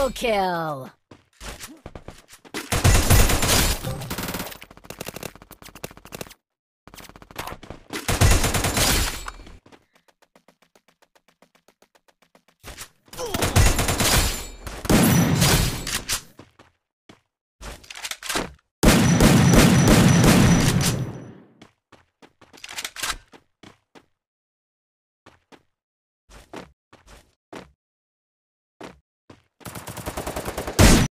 Double kill!